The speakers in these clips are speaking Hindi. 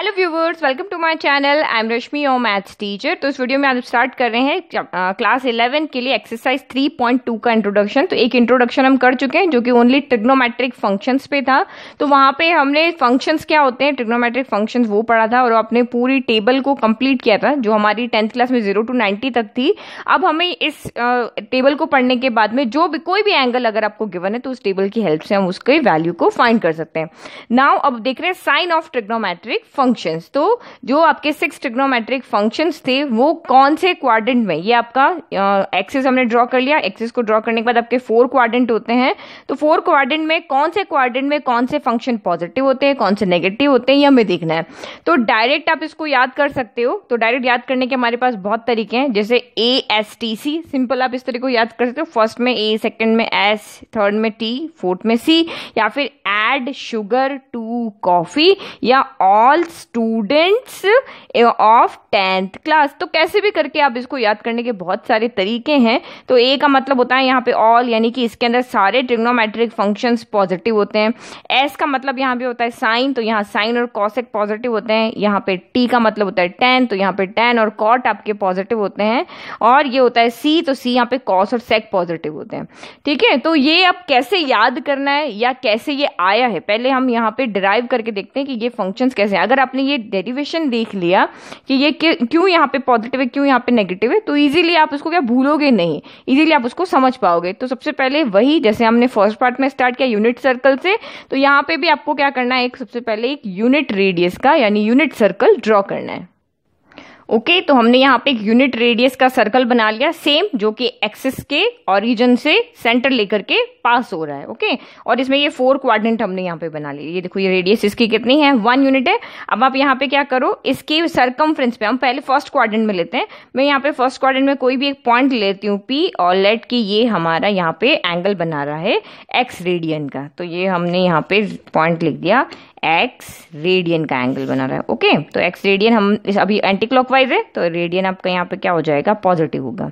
hello viewers welcome to my channel I am Rashmi और मैथ्स टीचर तो इस वीडियो में आप स्टार्ट कर रहे हैं क्लास इलेवन के लिए एक्सरसाइज 3.2 का इंट्रोडक्शन तो एक इंट्रोडक्शन हम कर चुके हैं जो कि ओनली ट्रिग्नोमेट्रिक फंक्शंस पे था तो वहाँ पे हमने फंक्शंस क्या होते हैं ट्रिग्नोमेट्रिक फंक्शन वो पढ़ा था और अपने पूरी टेबल को कम्प्लीट किया था जो हमारी टेंथ क्लास में जीरो टू नाइन्टी तक थी अब हमें इस टेबल को पढ़ने के बाद में जो भी कोई भी एंगल अगर आपको गिवन है तो उस टेबल की हेल्प से हम उसके वैल्यू को फाइंड कर सकते हैं नाव अब देख रहे हैं sine of trigonometric function functions तो जो आपके सिक्स ट्रिग्नोमेट्रिक फंक्शंस थे वो कौन से क्वाड्रेंट में ये आपका एक्सिस हमने ड्रॉ कर लिया एक्सिस को ड्रॉ करने के बाद आपके फोर क्वाड्रेंट होते हैं तो फोर क्वाड्रेंट में कौन से क्वाड्रेंट में कौन से फंक्शन पॉजिटिव होते हैं कौन से नेगेटिव होते हैं ये हमें देखना है तो डायरेक्ट आप इसको याद कर सकते हो तो डायरेक्ट याद करने के हमारे पास बहुत तरीके हैं जैसे A S T C simple आप इस तरीके को याद कर सकते हो फर्स्ट में ए सेकेंड में एस थर्ड में टी फोर्थ में सी या फिर एड शुगर टू कॉफी या all students of tenth class तो कैसे भी करके आप इसको याद करने के बहुत सारे तरीके हैं तो ए का मतलब होता है यहाँ पे ऑल यानी कि इसके अंदर सारे ट्रिग्नोमेट्रिक फंक्शंस पॉजिटिव होते हैं एस का मतलब यहाँ पे होता है साइन तो यहाँ साइन और कॉसेक पॉजिटिव होते हैं यहाँ पे टी का मतलब होता है टेन तो यहाँ पे टेन और कॉट आपके पॉजिटिव होते हैं और ये होता है सी तो सी यहाँ पे कॉस और सेक पॉजिटिव होते हैं ठीक है तो ये अब कैसे याद करना है या कैसे ये आया है पहले हम यहाँ पे डिराइव करके देखते हैं कि ये फंक्शंस कैसे हैं अगर आप आपने ये डेरिवेशन देख लिया कि ये क्यों यहाँ पे पॉजिटिव है क्यों यहाँ पे नेगेटिव है तो इजीली आप उसको क्या भूलोगे नहीं इजीली आप उसको समझ पाओगे तो सबसे पहले वही जैसे हमने फर्स्ट पार्ट में स्टार्ट किया यूनिट सर्कल से तो यहाँ पे भी आपको क्या करना है एक सबसे पहले एक यूनिट रेडियस का यानी यूनिट सर्कल ड्रॉ करना है ओके तो हमने यहाँ पे एक यूनिट रेडियस का सर्कल बना लिया सेम जो कि एक्सिस के ओरिजिन से सेंटर लेकर के पास हो रहा है ओके और इसमें ये फोर क्वाड्रेंट हमने यहाँ पे बना लिया ये देखो ये रेडियस इसकी कितनी है वन यूनिट है अब आप यहाँ पे क्या करो इसके सर्कम पे हम पहले फर्स्ट क्वाड्रेंट में लेते हैं मैं यहाँ पे फर्स्ट क्वाड्रेंट में कोई भी एक पॉइंट लेती हूँ पी और लेट की ये हमारा यहाँ पे एंगल बना रहा है एक्स रेडियन का तो ये हमने यहाँ पे पॉइंट लिख दिया एक्स रेडियन का एंगल बना रहा है ओके तो एक्स रेडियन हम इस अभी एंटी क्लॉकवाइज है तो रेडियन आपका यहाँ पे क्या हो जाएगा पॉजिटिव होगा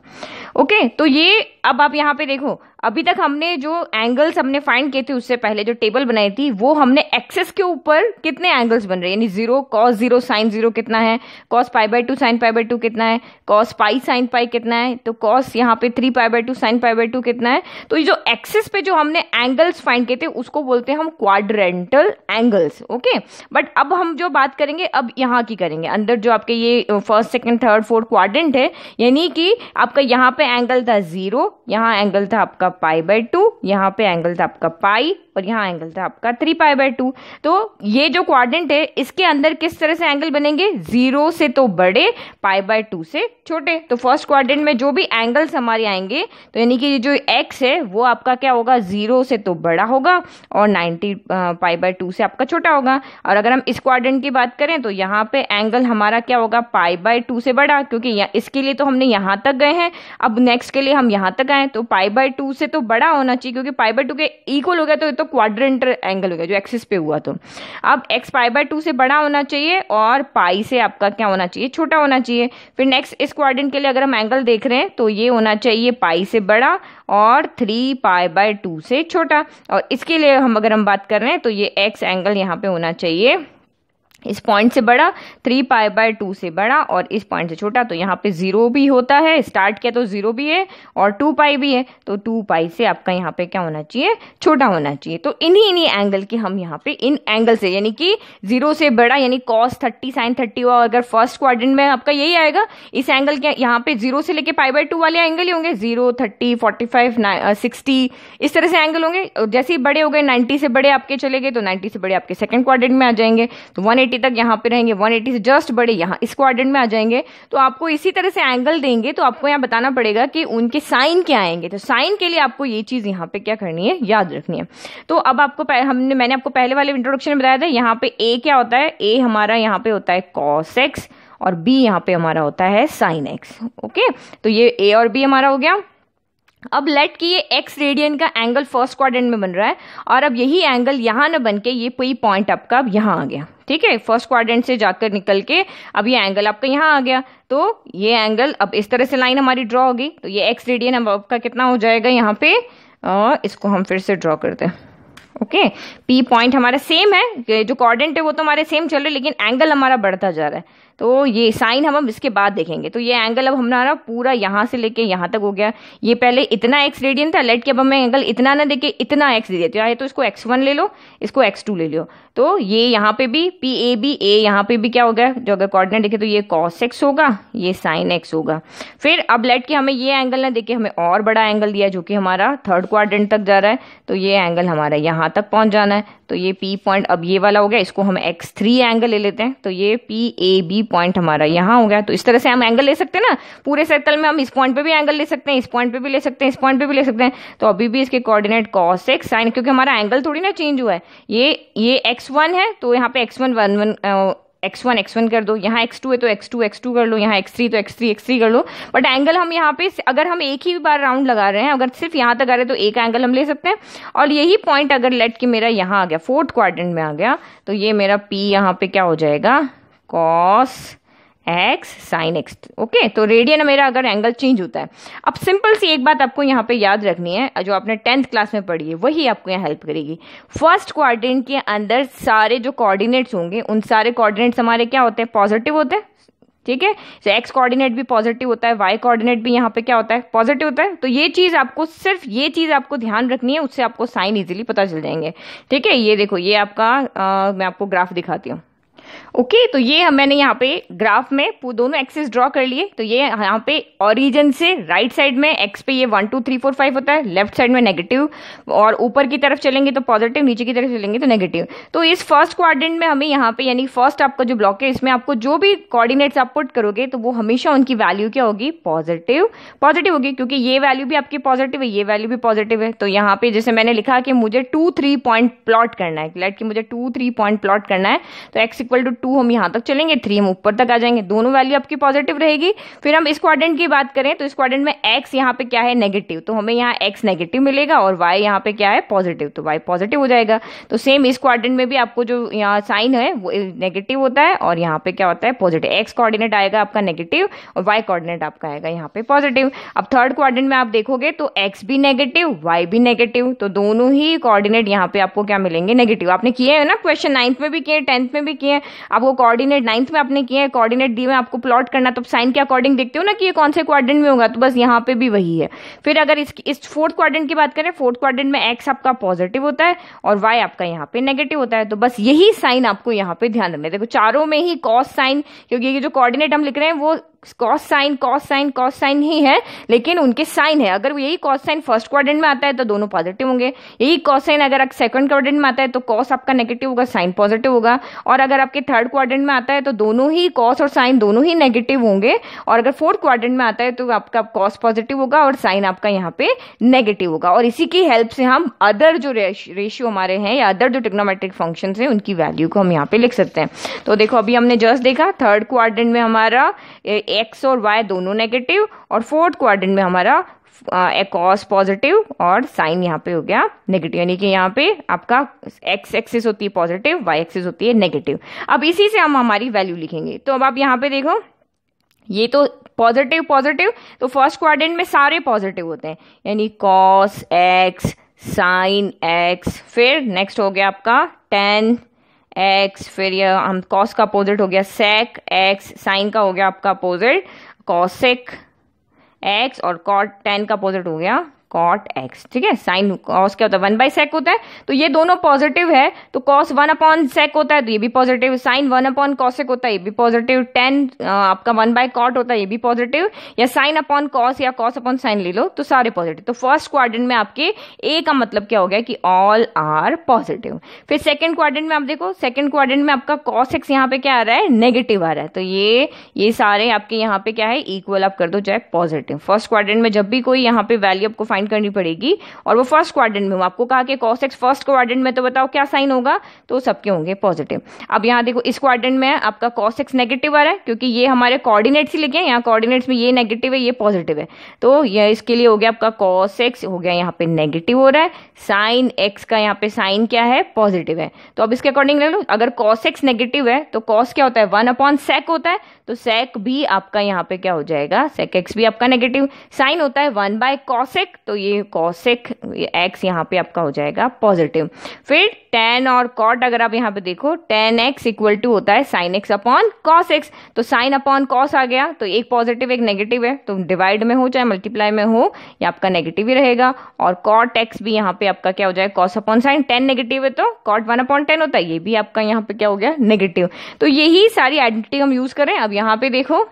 ओके तो ये अब आप यहाँ पे देखो अभी तक हमने जो एंगल्स हमने फाइंड किए थे उससे पहले जो टेबल बनाई थी वो हमने एक्सेस के ऊपर कितने एंगल्स बन रहे हैं यानी zero cos zero sine zero कितना है cos pi by two sine pi by two कितना है कॉस पाई साइन पाई कितना है तो कॉस यहाँ पे three pi by two sine pi by two कितना है तो ये जो एक्सेस पे जो हमने एंगल्स फाइंड किए थे उसको बोलते हैं हम क्वाड्रेंटल एंगल्स ओके बट अब हम जो बात करेंगे अब यहाँ की करेंगे अंदर जो आपके ये first second third fourth quadrant है यानी कि आपका यहाँ पे एंगल था जीरो यहाँ एंगल था आपका आपका पाई बाय टू यहाँ पे एंगल था आपका पाई और यहाँ एंगल था आपका थ्री पाई बाय टू तो ये जो क्वाड्रेंट है इसके अंदर किस तरह से एंगल बनेंगे जीरो से तो बड़े पाई बाय टू से छोटे तो फर्स्ट क्वाड्रेंट में जो भी एंगल्स हमारे आएंगे तो यानी कि ये जो एक्स है वो आपका क्या होगा जीरो से तो बड़ा होगा और नाइन्टी पाई बाय टू से आपका छोटा होगा और अगर हम इस क्वाड्रेंट की बात करें तो यहाँ पे एंगल हमारा क्या होगा पाई बाय टू से बड़ा क्योंकि इसके लिए तो हमने यहाँ तक गए हैं अब नेक्स्ट के लिए हम यहाँ तक आए तो पाई बाय टू उससे तो बड़ा होना चाहिए क्योंकि पाई बाय टू के इक्वल हो गया तो ये तो क्वाड्रेंट एंगल हो गया जो एक्सिस पे हुआ तो अब एक्स पाई बाय टू से बड़ा होना चाहिए और पाई से आपका क्या होना चाहिए छोटा होना चाहिए फिर नेक्स्ट इस क्वाड्रेंट के लिए अगर हम एंगल देख रहे हैं तो ये होना चाहिए पाई से बड़ा और थ्री पाई बाय टू से छोटा और इसके लिए हम अगर हम बात कर रहे हैं तो ये एक्स एंगल यहाँ पे होना चाहिए इस पॉइंट से बड़ा थ्री पाई बाय टू से बड़ा और इस पॉइंट से छोटा तो यहाँ पे ज़ीरो भी होता है स्टार्ट किया तो ज़ीरो भी है और टू पाई भी है तो टू पाई से आपका यहाँ पे क्या होना चाहिए छोटा होना चाहिए तो इन्हीं इन्हीं एंगल की हम यहाँ पे इन एंगल से यानी कि ज़ीरो से बड़ा यानी कॉस थर्टी साइन थर्टी हुआ अगर फर्स्ट क्वार्टर में आपका यही आएगा इस एंगल के यहाँ पे जीरो से लेके पाई बाय टू वाले एंगल ही होंगे zero thirty forty five sixty इस तरह से एंगल होंगे जैसे ही बड़े हो गए नाइन्टी से बड़े आपके चले गए तो नाइन्टी से बड़े आपके सेकेंड क्वार्टर में आ जाएंगे तो वन एटी 180 तक यहाँ पे रहेंगे 180 से जस्ट बड़े यहाँ इस क्वाड्रेंट में आ जाएंगे तो आपको इसी तरह से एंगल देंगे तो आपको यहाँ बताना पड़ेगा कि उनके साइन क्या आएंगे तो साइन के लिए आपको ये चीज़ यहाँ पे क्या करनी है याद रखनी है तो अब आपको हमने मैंने आपको पहले वाले इंट्रोडक्शन में बताया था यहाँ पे ए क्या होता है ए हमारा यहाँ पे होता है कॉस एक्स और बी यहाँ पे हमारा होता है साइन एक्स ओके तो ये ए और बी हमारा हो गया अब लेट कि ये एक्स रेडियन का एंगल फर्स्ट क्वाड्रेंट में बन रहा है और अब यही एंगल यहां ना बन के ये पी पॉइंट आपका अब यहाँ आ गया ठीक है फर्स्ट क्वाड्रेंट से जाकर निकल के अब ये एंगल आपका यहां आ गया तो ये एंगल अब इस तरह से लाइन हमारी ड्रॉ होगी तो ये एक्स रेडियन अब आपका कितना हो जाएगा यहाँ पे और इसको हम फिर से ड्रॉ करते हैं ओके पी पॉइंट हमारा सेम है जो कॉर्डेंट है वो तो हमारे सेम चल रहे लेकिन एंगल हमारा बढ़ता जा रहा है तो ये साइन हम अब इसके बाद देखेंगे तो ये एंगल अब हमारा पूरा यहाँ से लेके यहाँ तक हो गया ये पहले इतना एक्स रेडियन था लेट के अब हमें एंगल इतना ना देखे इतना एक्स दे दिया तो, तो इसको एक्स वन ले लो इसको एक्स टू ले लो तो ये यहाँ पे भी पी ए बी ए यहाँ पे भी क्या हो गया जो अगर कॉर्डिनेट देखे तो ये कॉस एक्स होगा ये साइन एक्स होगा फिर अब लेट के हमें ये एंगल ना देखे हमें और बड़ा एंगल दिया जो कि हमारा थर्ड क्वाड्रेंट तक जा रहा है तो ये एंगल हमारा यहाँ तक पहुँच जाना है तो ये P पॉइंट अब ये वाला हो गया इसको हम एक्स थ्री एंगल ले लेते हैं तो ये पी ए बी पॉइंट हमारा यहाँ हो गया तो इस तरह से हम एंगल ले सकते हैं ना पूरे सर्कल में हम इस पॉइंट पे भी एंगल ले सकते हैं इस पॉइंट पे भी ले सकते हैं इस पॉइंट पे भी ले सकते हैं तो अभी भी इसके कोऑर्डिनेट कॉस एक्स साइन क्योंकि हमारा एंगल थोड़ी ना चेंज हुआ है ये ये एक्स वन है तो यहाँ पे x one one one x one x one कर दो यहाँ एक्स टू है तो एक्स टू एक्स टू कर लो यहाँ एक्स थ्री तो एक्स थ्री एक्स थ्री कर लो बट एंगल हम यहाँ पे अगर हम एक ही बार राउंड लगा रहे हैं अगर सिर्फ यहाँ तक आ रहे हैं तो एक एंगल हम ले सकते हैं और यही पॉइंट अगर लेट के मेरा यहाँ आ गया फोर्थ क्वाड्रेंट में आ गया तो ये मेरा पी यहाँ पे क्या हो जाएगा cos x sine x okay तो रेडियन मेरा अगर एंगल चेंज होता है अब सिंपल सी एक बात आपको यहाँ पे याद रखनी है जो आपने टेंथ क्लास में पढ़ी है वही आपको यहाँ हेल्प करेगी फर्स्ट कोऑर्डिनेट के अंदर सारे जो कोऑर्डिनेट्स होंगे उन सारे कोऑर्डिनेट्स हमारे क्या होते हैं पॉजिटिव होते हैं ठीक है तो एक्स कोऑर्डिनेट भी पॉजिटिव होता है वाई कोऑर्डिनेट भी यहाँ पे क्या होता है पॉजिटिव होता है तो ये चीज़ आपको सिर्फ ये चीज़ आपको ध्यान रखनी है उससे आपको साइन इजीली पता चल जाएंगे ठीक है ये देखो ये आपका आ, मैं आपको ग्राफ दिखाती हूँ ओके तो ये मैंने यहाँ पे ग्राफ में दोनों एक्सेस ड्रॉ कर लिए तो ये यहाँ पे ओरिजिन से राइट साइड में एक्स पे ये one two three four five होता है लेफ्ट साइड में नेगेटिव और ऊपर की तरफ चलेंगे तो पॉजिटिव नीचे की तरफ चलेंगे तो नेगेटिव तो इस फर्स्ट क्वारेंट में हमें यहाँ पे यानी फर्स्ट आपका जो ब्लॉक है इसमें आपको जो भी कॉर्डिनेट आप पुट करोगे तो वो हमेशा उनकी वैल्यू क्या होगी पॉजिटिव पॉजिटिव होगी क्योंकि ये वैल्यू भी आपकी पॉजिटिव है ये वैल्यू भी पॉजिटिव है तो यहाँ पे जैसे मैंने लिखा कि मुझे टू थ्री पॉइंट प्लॉट करना है लाइट कि मुझे टू थ्री पॉइंट प्लॉट करना है तो एक्स इक्वल टू टू हम यहाँ तक चलेंगे थ्री हम ऊपर तक आ जाएंगे दोनों वैल्यू आपकी पॉजिटिव रहेगी फिर हम इस क्वाड्रेंट की बात करें तो इस क्वाड्रेंट में एक्स यहाँ पे क्या है नेगेटिव तो हमें यहाँ एक्स नेगेटिव मिलेगा और वाई यहाँ पे क्या है पॉजिटिव तो वाई पॉजिटिव हो जाएगा तो सेम इस क्वाड्रेंट में भी आपको जो यहाँ साइन है वो नेगेटिव होता है और यहाँ पे क्या होता है पॉजिटिव एक्स कोऑर्डिनेट आएगा आपका नेगेटिव और वाई कोऑर्डिनेट आपका आएगा यहाँ पे पॉजिटिव अब थर्ड क्वाड्रेंट में आप देखोगे तो एक्स भी नेगेटिव वाई भी नेगेटिव तो दोनों ही कोऑर्डिनेट यहाँ पे आपको क्या मिलेंगे नेगेटिव आपने किए हैं ना क्वेश्चन नाइन्थ में भी किए टेंथ में भी किए आपको कोऑर्डिनेट नाइन्थ में आपने किए हैं कोऑर्डिनेट दी में आपको प्लॉट करना तो साइन के अकॉर्डिंग देखते हो ना कि ये कौन से क्वाड्रेंट में होगा तो बस यहाँ पे भी वही है फिर अगर इस इस फोर्थ क्वाड्रेंट की बात करें फोर्थ क्वाड्रेंट में एक्स आपका पॉजिटिव होता है और वाई आपका यहाँ पे नेगेटिव होता है तो बस यही साइन आपको यहाँ पे ध्यान रखना है देखो चारों में ही कॉस साइन क्योंकि ये जो कोऑर्डिनेट हम लिख रहे हैं वो cos sine cos sine cos sine ही है लेकिन उनके साइन है अगर यही कॉस साइन फर्स्ट क्वाड्रेंट में आता है तो दोनों पॉजिटिव होंगे यही कॉस साइन अगर सेकंड क्वाड्रेंट में आता है तो कॉस आपका नेगेटिव होगा साइन पॉजिटिव होगा और अगर आपके थर्ड क्वाड्रेंट में आता है तो दोनों ही कॉस और साइन दोनों ही नेगेटिव होंगे और अगर फोर्थ क्वाड्रेंट में आता है तो आपका कॉस पॉजिटिव होगा और साइन आपका यहाँ पे नेगेटिव होगा और इसी की हेल्प से हम अदर जो रेशियो हमारे हैं या अदर जो टिक्नोमेट्रिक फंक्शन है उनकी वैल्यू को हम यहाँ पे लिख सकते हैं तो देखो अभी हमने जस्ट देखा थर्ड क्वाड्रेंट में हमारा एक्स और वाई दोनों नेगेटिव और फोर्थ क्वाड्रेंट में हमारा एक्स पॉजिटिव और साइन यहाँ पे हो गया नेगेटिव यानी कि यहाँ पे आपका एक्स एक्सिस होती है पॉजिटिव वाई एक्सिस होती है नेगेटिव अब इसी से हम हमारी वैल्यू लिखेंगे तो अब आप यहाँ पे देखो ये तो पॉजिटिव पॉजिटिव तो फर्स्ट क्वाड्रेंट में सारे पॉजिटिव होते हैं यानी कॉस एक्स साइन एक्स फिर नेक्स्ट हो गया आपका टेन एक्स फिर ये हम कॉस का अपोजिट हो गया सेक एक्स साइन का हो गया आपका अपोजिट कॉसिक एक्स और कॉट टेन का अपोजिट हो गया कॉट एक्स ठीक है साइन कॉस क्या होता है वन बाई सेक होता है तो ये दोनों पॉजिटिव है तो कॉस वन अपॉन सेक होता है तो ये भी positive sine one upon cosec होता है ये भी पॉजिटिव टेन आपका वन बाय कॉट होता है ये भी पॉजिटिव या साइन अपॉन कॉस या कॉस अपॉन साइन ले लो तो सारे पॉजिटिव तो फर्स्ट क्वाड्रेंट में आपके ए का मतलब क्या हो गया कि ऑल आर पॉजिटिव फिर सेकेंड क्वाड्रेंट में आप देखो सेकेंड क्वाड्रेंट में आपका कॉस एक्स यहाँ पे क्या आ रहा है नेगेटिव आ रहा है तो ये ये सारे आपके यहाँ पे क्या है इक्वल आप कर दो चाहे पॉजिटिव फर्स्ट क्वाड्रेंट में जब भी कोई यहाँ पे वैल्यू आपको फाइंड करनी पड़ेगी और वो फर्स्ट क्वाड्रेंट में हो आपको कहा कि कॉस एक्स फर्स्ट क्वाड्रेंट में तो बताओ क्या साइन होगा तो सबके होंगे पॉजिटिव अब यहाँ देखो इस क्वाड्रेंट में आपका कॉस एक्स नेगेटिव आ रहा है क्योंकि ये हमारे कॉर्डिनेट्स ही लिखे हैं यहाँ कॉर्डिनेट्स में ये नेगेटिव है ये पॉजिटिव है तो यह इसके लिए हो गया आपका कॉस एक्स हो गया यहाँ पे नेगेटिव हो रहा है साइन एक्स का यहाँ पे साइन क्या है पॉजिटिव है तो अब इसके अकॉर्डिंग ले लो अगर कॉस एक्स नेगेटिव है तो कॉस क्या होता है वन अपॉन सेक होता है तो सेक भी आपका यहाँ पे क्या हो जाएगा सेक एक्स भी आपका नेगेटिव साइन होता है वन बाय कॉसेक तो ये कॉसेक एक्स यहाँ पे आपका हो जाएगा पॉजिटिव फिर टेन और कॉट अगर आप यहाँ पे देखो टेन एक्स इक्वल टू होता है sine x upon cos x तो साइन अपॉन कॉस आ गया तो एक पॉजिटिव एक नेगेटिव है तो डिवाइड में हो चाहे मल्टीप्लाई में हो ये आपका नेगेटिव ही रहेगा और कॉट एक्स भी यहाँ पे आपका क्या हो जाए cos upon sine tan negative है तो कॉट वन अपॉन टेन होता है ये भी आपका यहाँ पे क्या हो गया नेगेटिव तो यही सारी आइडेंटिटी हम यूज करें अब यहाँ पे देखो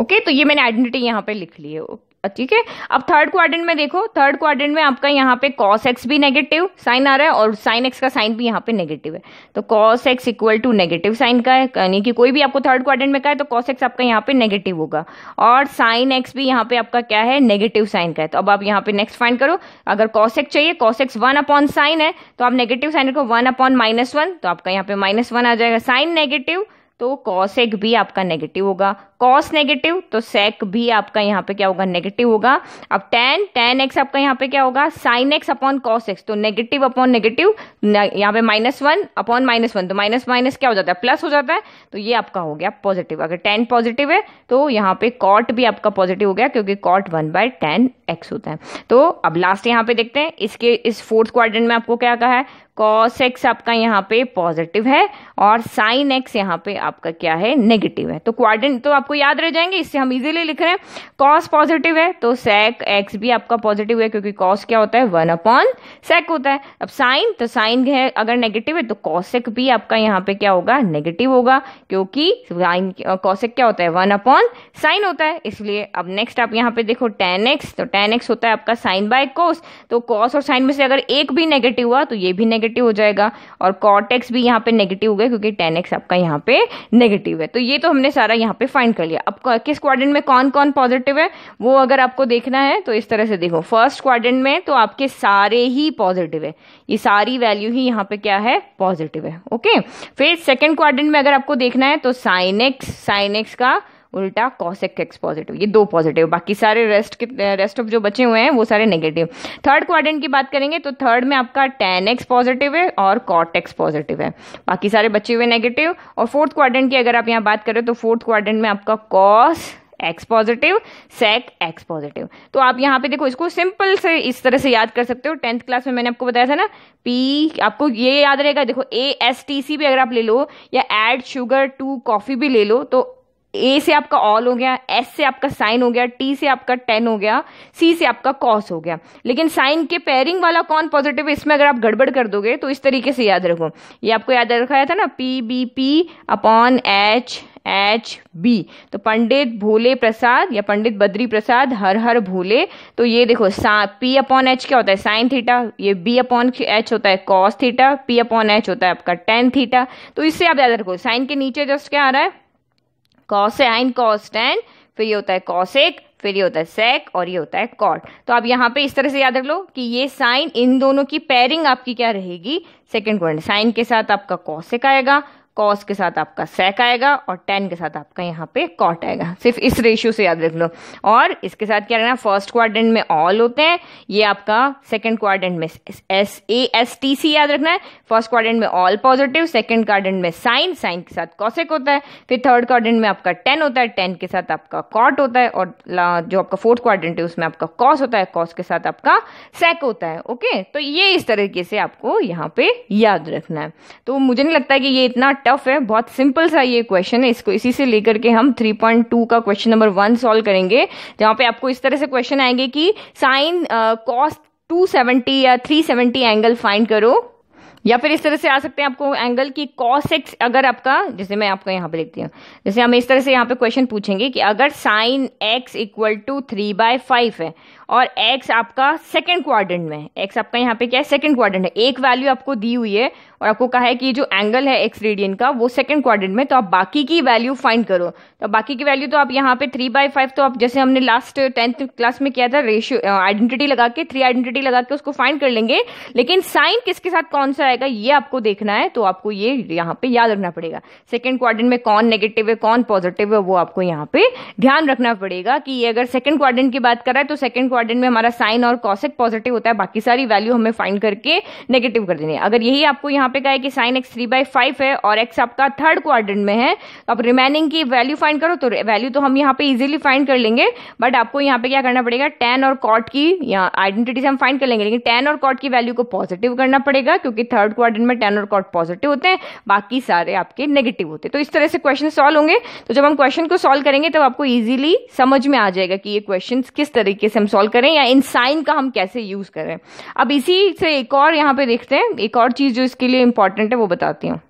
ओके तो ये मैंने आइडेंटिटी यहाँ पे लिख ली है ओके ठीक है अब थर्ड क्वाड्रेंट में देखो थर्ड क्वाड्रेंट में आपका यहाँ पे कॉस एक्स भी नेगेटिव साइन आ रहा है और साइन एक्स का साइन भी यहाँ पे नेगेटिव है तो cos x equal to negative sine का है यानी कि कोई भी आपको थर्ड क्वाड्रेंट में का है तो कॉस एक्स आपका यहाँ पे नेगेटिव होगा और साइन एक्स भी यहाँ पे आपका क्या है नेगेटिव साइन का है तो अब आप यहाँ पे नेक्स्ट फाइन करो अगर कॉस एक्स चाहिए cos x one upon sine है तो आप नेगेटिव साइन को वन अपॉन माइनस वन तो आपका यहाँ पे माइनस वन आ जाएगा साइन नेगेटिव तो कॉसेक भी आपका नेगेटिव होगा कॉस नेगेटिव तो सेक भी आपका यहाँ पे क्या होगा नेगेटिव होगा अब टेन टेन एक्स आपका यहाँ पे क्या होगा sine x upon cos x तो नेगेटिव अपॉन नेगेटिव यहाँ पे minus one upon minus one तो माइनस माइनस क्या हो जाता है प्लस हो जाता है तो ये आपका हो गया पॉजिटिव अगर टेन पॉजिटिव है तो यहाँ पे कॉट भी आपका पॉजिटिव हो गया क्योंकि cot one by tan x होता है तो अब लास्ट यहाँ पे देखते हैं इसके इस फोर्थ क्वार में आपको क्या कहा है कॉस एक्स आपका यहाँ पे पॉजिटिव है और साइन एक्स यहाँ पे आपका क्या है नेगेटिव है तो क्वाड्रेंट तो आपको याद रह जाएंगे इससे हम इजीली लिख रहे हैं कॉस पॉजिटिव है तो सेक एक्स भी आपका पॉजिटिव है क्योंकि कॉस क्या होता है वन अपॉन सेक होता है अब साइन तो साइन है अगर नेगेटिव है तो कॉसेक भी आपका यहाँ पे क्या होगा नेगेटिव होगा क्योंकि साइन कॉसेक क्या होता है वन अपॉन साइन होता है इसलिए अब नेक्स्ट आप यहाँ पे देखो टेन एक्स तो टेन एक्स होता है आपका साइन बाय कोस तो कॉस और साइन में से अगर एक भी नेगेटिव हुआ तो ये भी नेगेटिव नेगेटिव हो जाएगा और कॉट एक्स भी यहाँ पे नेगेटिव हो गया क्योंकि टेन एक्स आपका यहाँ पे नेगेटिव है तो ये तो हमने सारा यहाँ पे फाइंड कर लिया अब किस क्वाड्रेंट में कौन कौन पॉजिटिव है वो अगर आपको देखना है तो इस तरह से देखो फर्स्ट क्वाड्रेंट में तो आपके सारे ही पॉजिटिव है ये सारी वैल्यू ही यहाँ पे क्या है पॉजिटिव है ओके फिर सेकेंड क्वाड्रेंट में अगर आपको देखना है तो साइन एक्स साइन एक्स का उल्टा कॉसेक एक्स पॉजिटिव ये दो पॉजिटिव बाकी सारे रेस्ट के रेस्ट ऑफ जो बचे हुए हैं वो सारे नेगेटिव थर्ड क्वाड्रेंट की बात करेंगे तो थर्ड में आपका टेन एक्स पॉजिटिव है और कॉट एक्स पॉजिटिव है बाकी सारे बचे हुए नेगेटिव और फोर्थ क्वाड्रेंट की अगर आप यहाँ बात करें तो फोर्थ क्वाड्रेंट में आपका cos x positive sec x positive तो आप यहाँ पे देखो इसको सिंपल से इस तरह से याद कर सकते हो टेंथ क्लास में मैंने आपको बताया था ना पी आपको ये याद रहेगा देखो ए एस टी सी भी अगर आप ले लो या एड शुगर टू कॉफ़ी भी ले लो तो ए से आपका ऑल हो गया एस से आपका साइन हो गया टी से आपका टेन हो गया सी से आपका कॉस हो गया लेकिन साइन के पेयरिंग वाला कौन पॉजिटिव है इसमें अगर आप गड़बड़ कर दोगे तो इस तरीके से याद रखो ये आपको याद रखाया था ना P B P upon H H B तो पंडित भोले प्रसाद या पंडित बद्री प्रसाद हर हर भोले तो ये देखो पी अपॉन एच क्या होता है साइन थीटा ये बी अपॉन एच होता है cos theta P upon H होता है आपका टेन थीटा तो इससे आप याद रखो साइन के नीचे जस्ट क्या आ रहा है कॉस टेन फिर ये होता है एक फिर ये होता है सेक और ये होता है कॉट तो आप यहाँ पे इस तरह से याद रख लो कि ये साइन इन दोनों की पेयरिंग आपकी क्या रहेगी सेकेंड वर्ड साइन के साथ आपका कॉसेक आएगा कॉस के साथ आपका सेक आएगा और टेन के साथ आपका यहाँ पे कॉट आएगा सिर्फ इस रेशियो से याद रख लो और इसके साथ क्या रखना फर्स्ट क्वाड्रेंट में ऑल होते हैं ये आपका सेकेंड क्वाड्रेंट में S A S T C याद रखना है फर्स्ट क्वाड्रेंट में ऑल पॉजिटिव सेकेंड क्वाड्रेंट में साइन साइन के साथ कॉसेक होता है फिर थर्ड क्वाड्रेंट में आपका टेन होता है टेन के साथ आपका कॉट होता है और जो आपका फोर्थ क्वाड्रेंट है उसमें आपका कॉस होता है कॉस के साथ आपका सेक होता है ओके तो ये इस तरीके से आपको यहाँ पे याद रखना है तो मुझे नहीं लगता है कि ये इतना टफ टफ है बहुत सिंपल सा ये क्वेश्चन है इसको इसी से लेकर के हम 3.2 का क्वेश्चन नंबर वन सॉल्व करेंगे जहाँ पे आपको इस तरह से क्वेश्चन आएंगे कि साइन कॉस्ट 270 या 370 एंगल फाइंड करो या फिर इस तरह से आ सकते हैं आपको एंगल की कॉस एक्स अगर आपका जैसे मैं आपको यहाँ पे देखती हूँ जैसे हम इस तरह से यहाँ पे क्वेश्चन पूछेंगे कि अगर sine x equal to three by five है और एक्स आपका सेकंड क्वाड्रेंट में है एक्स आपका यहाँ पे क्या है सेकंड क्वाड्रेंट है एक वैल्यू आपको दी हुई है और आपको कहा है कि जो एंगल है एक्स रेडियन का वो सेकंड क्वाड्रेंट में तो आप बाकी की वैल्यू फाइंड करो तो बाकी की वैल्यू तो आप यहाँ पे थ्री बाय फाइव तो आप जैसे हमने लास्ट टेंथ क्लास में किया था रेशियो आइडेंटिटी uh, लगा के थ्री आइडेंटिटी लगा के उसको फाइंड कर लेंगे लेकिन साइन किसके साथ कौन सा आएगा ये आपको देखना है तो आपको ये यहाँ पे याद रखना पड़ेगा सेकेंड क्वाड्रेंट में कौन नेगेटिव है कौन पॉजिटिव है वो आपको यहाँ पे ध्यान रखना पड़ेगा कि ये अगर सेकेंड क्वाड्रेंट की बात कर रहा है तो सेकंड क्वाड्रेंट में हमारा साइन और कॉसेक पॉजिटिव होता है बाकी सारी वैल्यू हमें फाइंड करके नेगेटिव कर देनी है अगर यही आपको यहाँ पे कहा है कि sine x three by five है और एक्स आपका थर्ड क्वाड्रेंट में है तो आप रिमेनिंग की वैल्यू फाइंड करो तो वैल्यू तो हम यहाँ पे इजिली फाइंड कर लेंगे बट आपको यहाँ पे क्या करना पड़ेगा टेन और कॉट की आइडेंटिटी से हम फाइंड कर लेंगे लेकिन टेन और कॉट की वैल्यू को पॉजिटिव करना पड़ेगा क्योंकि थर्ड थर्ड क्वार्टर में टेन और कॉट पॉजिटिव होते हैं बाकी सारे आपके नेगेटिव होते हैं तो इस तरह से क्वेश्चन सॉल्व होंगे तो जब हम क्वेश्चन को सॉल्व करेंगे तब तो आपको ईजिली समझ में आ जाएगा कि ये क्वेश्चन किस तरीके से हम सॉल्व करें या इन साइन का हम कैसे यूज करें अब इसी से एक और यहाँ पे देखते हैं एक और चीज़ जो इसके लिए इंपॉर्टेंट है वो बताती हूँ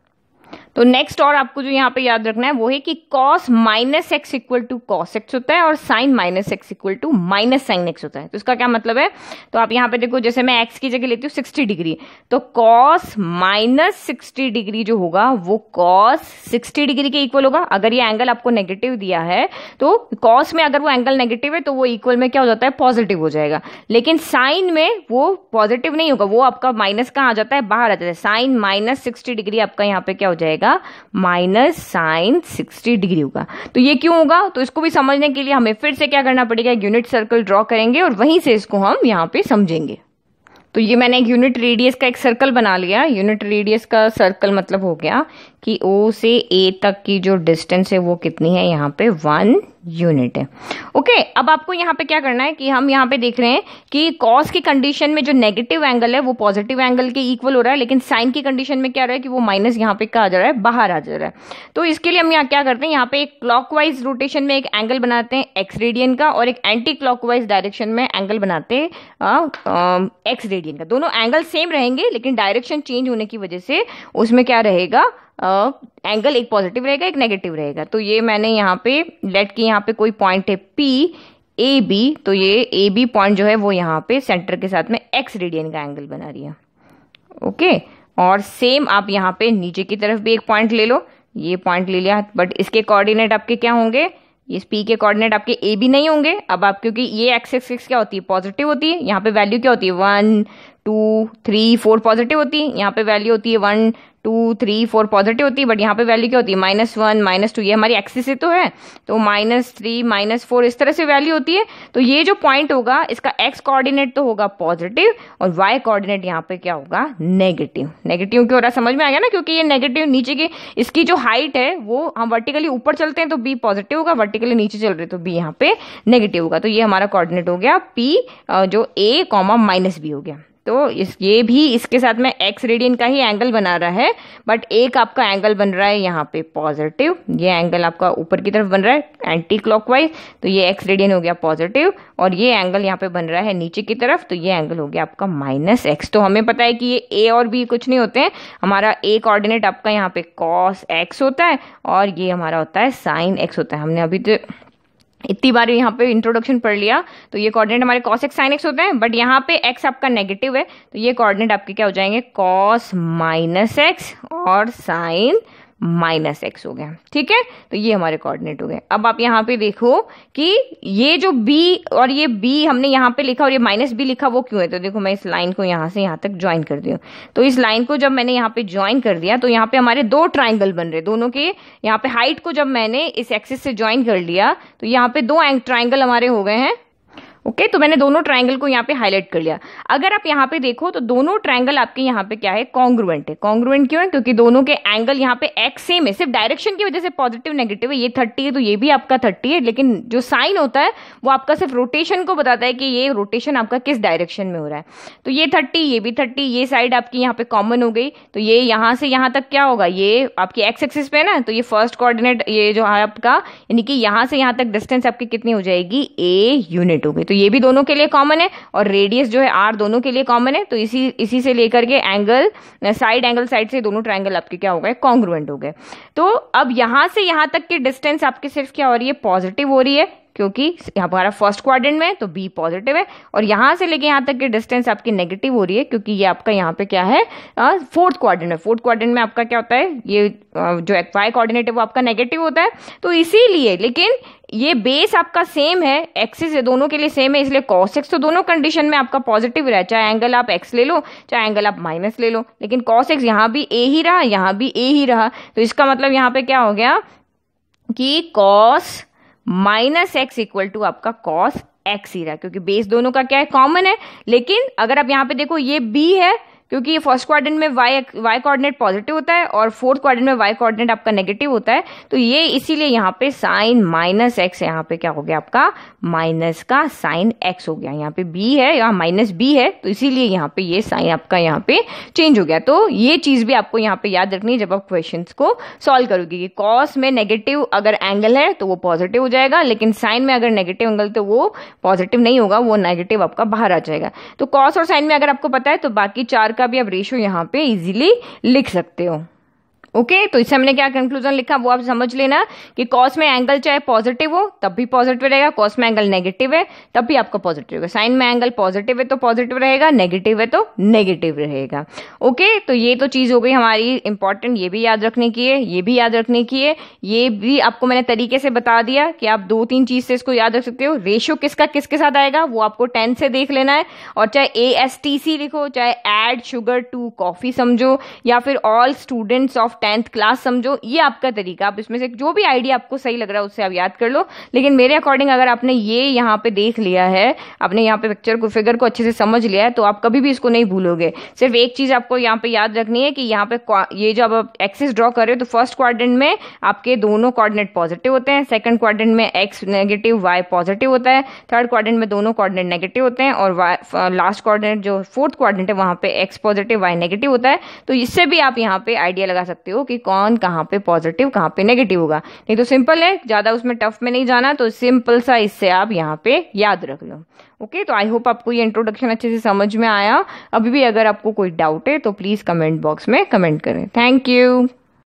तो नेक्स्ट और आपको जो यहाँ पे याद रखना है वो है कि cos minus x equal to cos x होता है और sine minus x equal to minus sine x होता है तो इसका क्या मतलब है तो आप यहाँ पे देखो जैसे मैं एक्स की जगह लेती हूँ सिक्सटी डिग्री तो कॉस माइनस सिक्सटी डिग्री जो होगा वो कॉस सिक्सटी डिग्री के इक्वल होगा अगर ये एंगल आपको नेगेटिव दिया है तो कॉस में अगर वो एंगल नेगेटिव है तो वो इक्वल में क्या हो जाता है पॉजिटिव हो जाएगा लेकिन साइन में वो पॉजिटिव नहीं होगा वो आपका माइनस कहाँ आ जाता है बाहर आ जाता है साइन माइनस सिक्सटी डिग्री आपका यहाँ पे क्या हो जाएगा जाएगा माइनस साइन सिक्सटी डिग्री होगा तो ये क्यों होगा तो इसको भी समझने के लिए हमें फिर से क्या करना पड़ेगा एक यूनिट सर्कल ड्रॉ करेंगे और वहीं से इसको हम यहाँ पे समझेंगे तो ये मैंने एक यूनिट रेडियस का एक सर्कल बना लिया यूनिट रेडियस का सर्कल मतलब हो गया कि ओ से ए तक की जो डिस्टेंस है वो कितनी है यहाँ पे वन यूनिट है ओके okay, अब आपको यहाँ पे क्या करना है कि हम यहाँ पे देख रहे हैं कि कॉस की कंडीशन में जो नेगेटिव एंगल है वो पॉजिटिव एंगल के इक्वल हो रहा है लेकिन साइन की कंडीशन में क्या रहा है कि वो माइनस यहाँ पे क्या आ जा रहा है बाहर आ जा रहा है तो इसके लिए हम यहाँ क्या करते हैं यहाँ पे एक क्लॉकवाइज रोटेशन में एक एंगल बनाते हैं एक्स रेडियन का और एक एंटी क्लॉकवाइज डायरेक्शन में एंगल बनाते हैं एक्स रेडियन का दोनों एंगल सेम रहेंगे लेकिन डायरेक्शन चेंज होने की वजह से उसमें क्या रहेगा एंगल एक पॉजिटिव रहेगा एक नेगेटिव रहेगा तो ये मैंने यहाँ पे लेट की यहाँ पे कोई पॉइंट है पी ए बी तो ये ए बी पॉइंट जो है वो यहाँ पे सेंटर के साथ में एक्स रेडियन का एंगल बना रही है ओके और सेम आप यहाँ पे नीचे की तरफ भी एक पॉइंट ले लो ये पॉइंट ले लिया बट इसके कोऑर्डिनेट आपके क्या होंगे इस पी के कोऑर्डिनेट आपके ए बी नहीं होंगे अब आप क्योंकि ये एक्स एक्स एक्स क्या होती है पॉजिटिव होती है यहाँ पे वैल्यू क्या होती है one two three four positive होती है यहाँ पे वैल्यू होती है one two three four positive होती है बट यहाँ पे वैल्यू क्या होती है माइनस वन माइनस टू ये हमारी एक्सिस से तो है तो माइनस थ्री माइनस फोर इस तरह से वैल्यू होती है तो ये जो पॉइंट होगा इसका एक्स कोऑर्डिनेट तो होगा पॉजिटिव और वाई कोऑर्डिनेट यहाँ पे क्या होगा नेगेटिव नेगेटिव क्यों हो रहा समझ में आ गया ना क्योंकि ये नेगेटिव नीचे की इसकी जो हाइट है वो हम वर्टिकली ऊपर चलते हैं तो बी पॉजिटिव होगा वर्टिकली नीचे चल रहे तो बी यहाँ पे नेगेटिव होगा तो ये हमारा कॉर्डिनेट हो गया पी जो ए कॉमा माइनस बी हो गया तो इस ये भी इसके साथ में एक्स रेडियन का ही एंगल बना रहा है बट एक आपका एंगल बन रहा है यहाँ पे पॉजिटिव ये एंगल आपका ऊपर की तरफ बन रहा है एंटी क्लॉकवाइज तो ये एक्स रेडियन हो गया पॉजिटिव और ये एंगल यहाँ पे बन रहा है नीचे की तरफ तो ये एंगल हो गया आपका माइनस एक्स तो हमें पता है कि ये ए और बी कुछ नहीं होते हैं हमारा ए कॉर्डिनेट आपका यहाँ पे कॉस एक्स होता है और ये हमारा होता है साइन एक्स होता है हमने अभी तो इतनी बार यहाँ पे इंट्रोडक्शन पढ़ लिया तो ये कोऑर्डिनेट हमारे कॉस एक्स साइन एक्स होते हैं बट यहाँ पे एक्स आपका नेगेटिव है तो ये कोऑर्डिनेट आपके क्या हो जाएंगे कॉस माइनस एक्स और साइन माइनस एक्स हो गया ठीक है तो ये हमारे कोऑर्डिनेट हो गए अब आप यहाँ पे देखो कि ये जो बी और ये बी हमने यहाँ पे लिखा और ये माइनस बी लिखा वो क्यों है तो देखो मैं इस लाइन को यहाँ से यहाँ तक ज्वाइन कर दिया तो इस लाइन को जब मैंने यहाँ पे ज्वाइन कर दिया तो यहाँ पे हमारे दो ट्राइंगल बन रहे दोनों के यहाँ पे हाइट को जब मैंने इस एक्सिस से ज्वाइन कर लिया तो यहाँ पे दो ट्राइंगल हमारे हो गए हैं ओके okay, तो मैंने दोनों ट्रायंगल को यहाँ पे हाईलाइट कर लिया अगर आप यहाँ पे देखो तो दोनों ट्रायंगल आपके यहाँ पे क्या है कॉन्ग्रुवेंट है कॉन्ग्रुवेंट क्यों है क्योंकि दोनों के एंगल यहाँ पे एक्स सेम है सिर्फ डायरेक्शन की वजह से पॉजिटिव नेगेटिव है ये थर्टी है तो ये भी आपका थर्टी है लेकिन जो साइन होता है वो आपका सिर्फ रोटेशन को बताता है कि ये रोटेशन आपका किस डायरेक्शन में हो रहा है तो ये थर्टी ये भी थर्टी ये साइड आपकी यहाँ पे कॉमन हो गई तो ये यहाँ से यहाँ तक क्या होगा ये आपकी एक्स एक्सिस पे ना तो ये फर्स्ट कॉर्डिनेट ये जो है आपका यानी कि यहाँ से यहाँ तक डिस्टेंस आपकी कितनी हो जाएगी ए यूनिट हो गई तो ये भी दोनों के लिए कॉमन है और रेडियस जो है आर दोनों के लिए कॉमन है तो इसी इसी से लेकर के एंगल साइड एंगल साइड से दोनों ट्राइंगल आपके क्या हो गए कॉन्ग्रुएंट हो गए तो अब यहाँ से यहाँ तक की डिस्टेंस आपके सिर्फ क्या हो रही है पॉजिटिव हो रही है क्योंकि यहाँ हमारा फर्स्ट क्वाड्रेंट में तो बी पॉजिटिव है और यहाँ से लेके यहाँ तक की डिस्टेंस आपकी नेगेटिव हो रही है क्योंकि ये आपका यहाँ पे क्या है फोर्थ क्वाड्रेंट में फोर्थ क्वाड्रेंट में आपका क्या होता है ये जो वाई कोऑर्डिनेट है वो आपका नेगेटिव होता है तो इसीलिए लेकिन ये बेस आपका सेम है एक्सिस ये दोनों के लिए सेम है इसलिए कॉस एक्स तो दोनों कंडीशन में आपका पॉजिटिव रहा चाहे एंगल आप एक्स ले लो चाहे एंगल आप माइनस ले लो लेकिन कॉस एक्स यहाँ भी ए ही रहा यहाँ भी ए ही रहा तो इसका मतलब यहाँ पे क्या हो गया कि cos minus x equal to आपका कॉस एक्स ही रहा क्योंकि बेस दोनों का क्या है कॉमन है लेकिन अगर आप यहां पे देखो ये बी है क्योंकि फर्स्ट क्वाड्रेंट में वाई वाई कोऑर्डिनेट पॉजिटिव होता है और फोर्थ क्वाड्रेंट में वाई कोऑर्डिनेट आपका नेगेटिव होता है तो ये इसीलिए यहाँ पे साइन माइनस एक्स यहाँ पे क्या हो गया आपका माइनस का साइन एक्स हो गया यहाँ पे बी है यहाँ माइनस बी है तो इसीलिए यहाँ पे ये साइन आपका यहाँ पे चेंज हो गया तो ये चीज़ भी आपको यहाँ पे याद रखनी है जब आप क्वेश्चन को सॉल्व करोगे कि कॉस में नेगेटिव अगर एंगल है तो वो पॉजिटिव हो जाएगा लेकिन साइन में अगर नेगेटिव एंगल तो वो पॉजिटिव नहीं होगा वो नेगेटिव आपका बाहर आ जाएगा तो कॉस और साइन में अगर आपको पता है तो बाकी चार का भी आप रेशो यहाँ पे इजीली लिख सकते हो ओके okay, तो इससे हमने क्या कंक्लूजन लिखा वो आप समझ लेना कि कॉस में एंगल चाहे पॉजिटिव हो तब भी पॉजिटिव रहेगा कॉस में एंगल नेगेटिव है तब भी आपका पॉजिटिव रहेगा साइन में एंगल पॉजिटिव है तो पॉजिटिव रहेगा नेगेटिव है तो नेगेटिव रहेगा ओके okay, तो ये तो चीज़ हो गई हमारी इंपॉर्टेंट ये भी याद रखने की है ये भी याद रखने की है ये भी आपको मैंने तरीके से बता दिया कि आप दो तीन चीज़ से इसको याद रख सकते हो रेशियो किसका किसके साथ आएगा वो आपको टेंथ से देख लेना है और चाहे ए एस टी सी लिखो चाहे एड शुगर टू कॉफ़ी समझो या फिर all students of tenth class समझो ये आपका तरीका आप इसमें से जो भी आइडिया आपको सही लग रहा है उससे आप याद कर लो लेकिन मेरे अकॉर्डिंग अगर आपने ये यहाँ पे देख लिया है आपने यहाँ पे पिक्चर को फिगर को अच्छे से समझ लिया है तो आप कभी भी इसको नहीं भूलोगे सिर्फ एक चीज़ आपको यहाँ पे याद रखनी है कि यहाँ पे ये जो आप एक्सिस ड्रॉ कर रहे हो तो फर्स्ट क्वार्टन में आपके दोनों कॉर्डिनेट पॉजिटिव होते हैं सेकंड क्वार्टन में एक्स नेगेटिव वाई पॉजिटिव होता है थर्ड क्वाड्रेंट में दोनों कॉर्डिनेट नेगेटिव होते हैं और लास्ट कॉर्डिनेट जो फोर्थ क्वाड्रेंट है वहां पे एक्स पॉजिटिव वाई नेगेटिव होता है तो इससे भी आप यहाँ पे आइडिया लगा सकते हो सकते हो कि कौन कहाँ पे पॉजिटिव कहाँ पे नेगेटिव होगा नहीं तो सिंपल है ज़्यादा उसमें टफ में नहीं जाना तो सिंपल सा इससे आप यहाँ पे याद रख लो ओके तो आई होप आपको ये इंट्रोडक्शन अच्छे से समझ में आया अभी भी अगर आपको कोई डाउट है तो प्लीज़ कमेंट बॉक्स में कमेंट करें थैंक यू